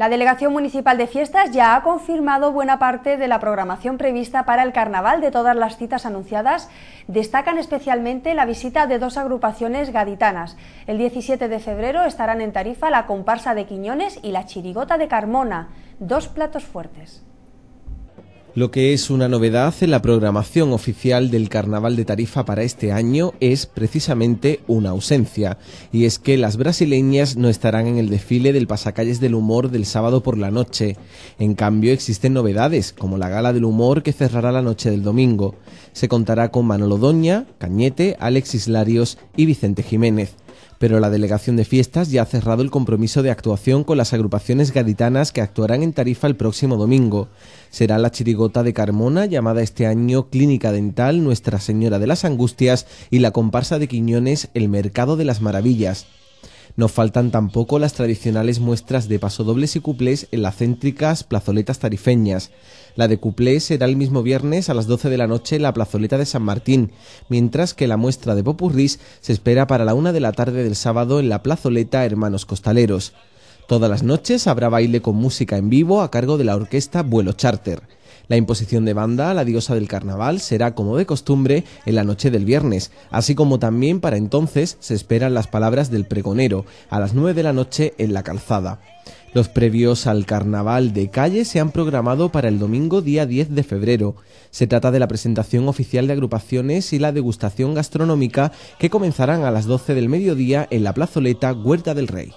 La Delegación Municipal de Fiestas ya ha confirmado buena parte de la programación prevista para el carnaval de todas las citas anunciadas. Destacan especialmente la visita de dos agrupaciones gaditanas. El 17 de febrero estarán en Tarifa la comparsa de Quiñones y la chirigota de Carmona, dos platos fuertes. Lo que es una novedad en la programación oficial del Carnaval de Tarifa para este año es precisamente una ausencia, y es que las brasileñas no estarán en el desfile del Pasacalles del Humor del sábado por la noche. En cambio, existen novedades, como la Gala del Humor que cerrará la noche del domingo. Se contará con Manolo Doña, Cañete, Alexis Larios y Vicente Jiménez pero la Delegación de Fiestas ya ha cerrado el compromiso de actuación con las agrupaciones gaditanas que actuarán en Tarifa el próximo domingo. Será la chirigota de Carmona, llamada este año Clínica Dental Nuestra Señora de las Angustias, y la comparsa de Quiñones El Mercado de las Maravillas. No faltan tampoco las tradicionales muestras de pasodobles y cuplés en las céntricas plazoletas tarifeñas. La de cuplés será el mismo viernes a las 12 de la noche en la plazoleta de San Martín, mientras que la muestra de popurris se espera para la una de la tarde del sábado en la plazoleta Hermanos Costaleros. Todas las noches habrá baile con música en vivo a cargo de la orquesta Vuelo Charter. La imposición de banda, a la diosa del carnaval, será como de costumbre en la noche del viernes, así como también para entonces se esperan las palabras del pregonero a las 9 de la noche en la calzada. Los previos al carnaval de calle se han programado para el domingo día 10 de febrero. Se trata de la presentación oficial de agrupaciones y la degustación gastronómica que comenzarán a las 12 del mediodía en la plazoleta Huerta del Rey.